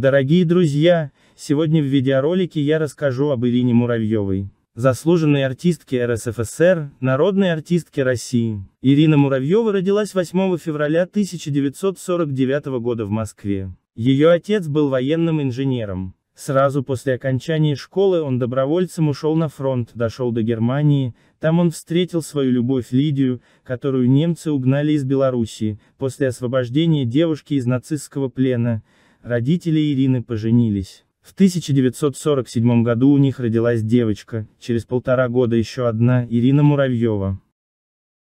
Дорогие друзья, сегодня в видеоролике я расскажу об Ирине Муравьевой. Заслуженной артистке РСФСР, народной артистке России. Ирина Муравьева родилась 8 февраля 1949 года в Москве. Ее отец был военным инженером. Сразу после окончания школы он добровольцем ушел на фронт, дошел до Германии, там он встретил свою любовь Лидию, которую немцы угнали из Белоруссии, после освобождения девушки из нацистского плена, Родители Ирины поженились. В 1947 году у них родилась девочка, через полтора года еще одна, Ирина Муравьева.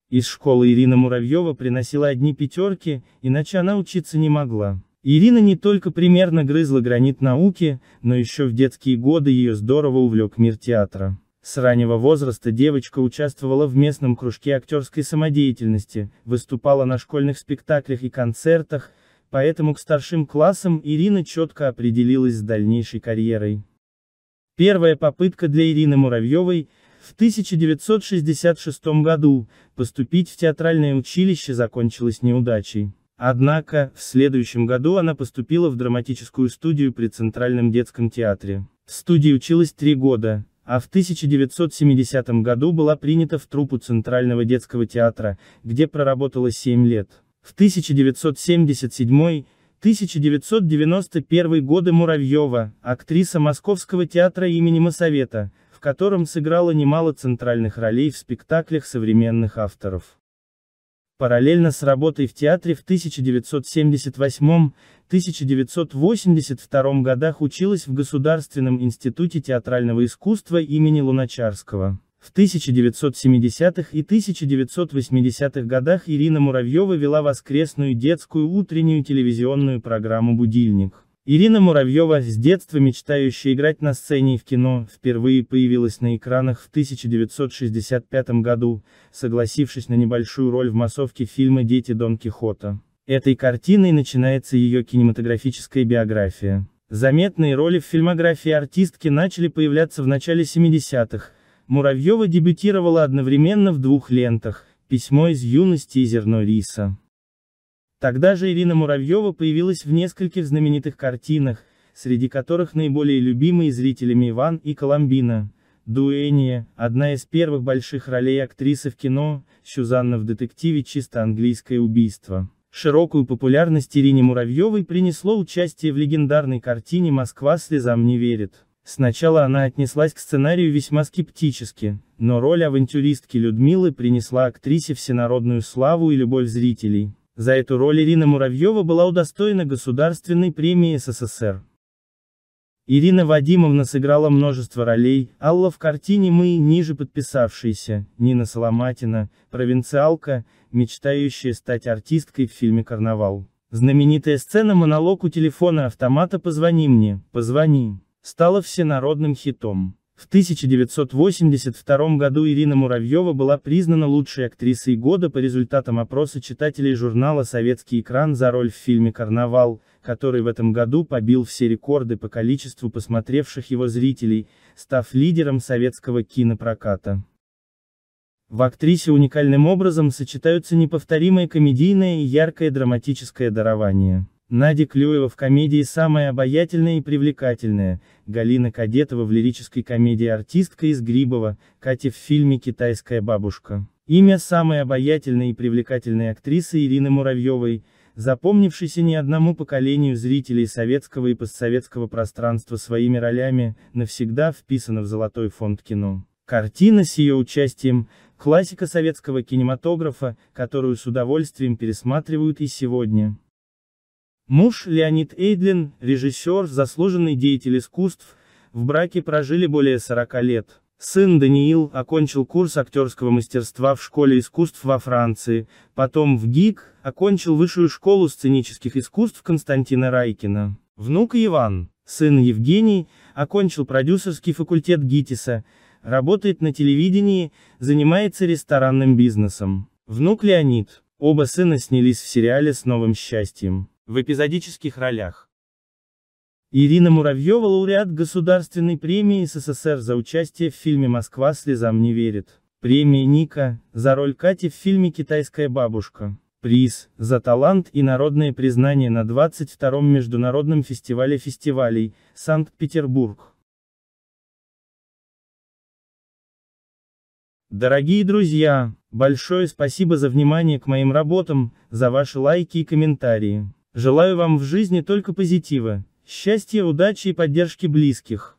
Из школы Ирина Муравьева приносила одни пятерки, иначе она учиться не могла. Ирина не только примерно грызла гранит науки, но еще в детские годы ее здорово увлек мир театра. С раннего возраста девочка участвовала в местном кружке актерской самодеятельности, выступала на школьных спектаклях и концертах, поэтому к старшим классам Ирина четко определилась с дальнейшей карьерой. Первая попытка для Ирины Муравьевой – в 1966 году поступить в театральное училище закончилась неудачей. Однако, в следующем году она поступила в драматическую студию при Центральном детском театре. В студии училась три года, а в 1970 году была принята в труппу Центрального детского театра, где проработала семь лет. В 1977-1991 годы Муравьева, актриса Московского театра имени Моссовета, в котором сыграла немало центральных ролей в спектаклях современных авторов. Параллельно с работой в театре в 1978-1982 годах училась в Государственном институте театрального искусства имени Луначарского. В 1970-х и 1980-х годах Ирина Муравьева вела воскресную детскую утреннюю телевизионную программу «Будильник». Ирина Муравьева, с детства мечтающая играть на сцене и в кино, впервые появилась на экранах в 1965 году, согласившись на небольшую роль в массовке фильма «Дети Дон Кихота». Этой картиной начинается ее кинематографическая биография. Заметные роли в фильмографии артистки начали появляться в начале 70-х, Муравьева дебютировала одновременно в двух лентах «Письмо из юности» и «Зерно риса». Тогда же Ирина Муравьева появилась в нескольких знаменитых картинах, среди которых наиболее любимые зрителями Иван и Коломбина. Дуэния, одна из первых больших ролей актрисы в кино, Сюзанна в детективе «Чисто английское убийство». Широкую популярность Ирине Муравьевой принесло участие в легендарной картине «Москва слезам не верит». Сначала она отнеслась к сценарию весьма скептически, но роль авантюристки Людмилы принесла актрисе всенародную славу и любовь зрителей. За эту роль Ирина Муравьева была удостоена Государственной премии СССР. Ирина Вадимовна сыграла множество ролей, Алла в картине «Мы» ниже подписавшиеся, Нина Соломатина, провинциалка, мечтающая стать артисткой в фильме «Карнавал». Знаменитая сцена монолог у телефона автомата «Позвони мне, позвони» стала всенародным хитом. В 1982 году Ирина Муравьева была признана лучшей актрисой года по результатам опроса читателей журнала «Советский экран» за роль в фильме «Карнавал», который в этом году побил все рекорды по количеству посмотревших его зрителей, став лидером советского кинопроката. В актрисе уникальным образом сочетаются неповторимое комедийное и яркое драматическое дарование. Надя Клюева в комедии самая обаятельная и привлекательная, Галина Кадетова в лирической комедии «Артистка из Грибова», Катя в фильме «Китайская бабушка». Имя самой обаятельной и привлекательной актрисы Ирины Муравьевой, запомнившейся не одному поколению зрителей советского и постсоветского пространства своими ролями, навсегда вписано в золотой фонд кино. Картина с ее участием – классика советского кинематографа, которую с удовольствием пересматривают и сегодня. Муж Леонид Эйдлин, режиссер, заслуженный деятель искусств, в браке прожили более 40 лет. Сын Даниил окончил курс актерского мастерства в школе искусств во Франции, потом в ГИК, окончил высшую школу сценических искусств Константина Райкина. Внук Иван, сын Евгений, окончил продюсерский факультет ГИТИСа, работает на телевидении, занимается ресторанным бизнесом. Внук Леонид, оба сына снялись в сериале «С новым счастьем» в эпизодических ролях. Ирина Муравьева лауреат Государственной премии СССР за участие в фильме «Москва слезам не верит». Премия Ника, за роль Кати в фильме «Китайская бабушка». Приз, за талант и народное признание на 22-м Международном фестивале фестивалей, Санкт-Петербург. Дорогие друзья, большое спасибо за внимание к моим работам, за ваши лайки и комментарии. Желаю вам в жизни только позитива, счастья, удачи и поддержки близких.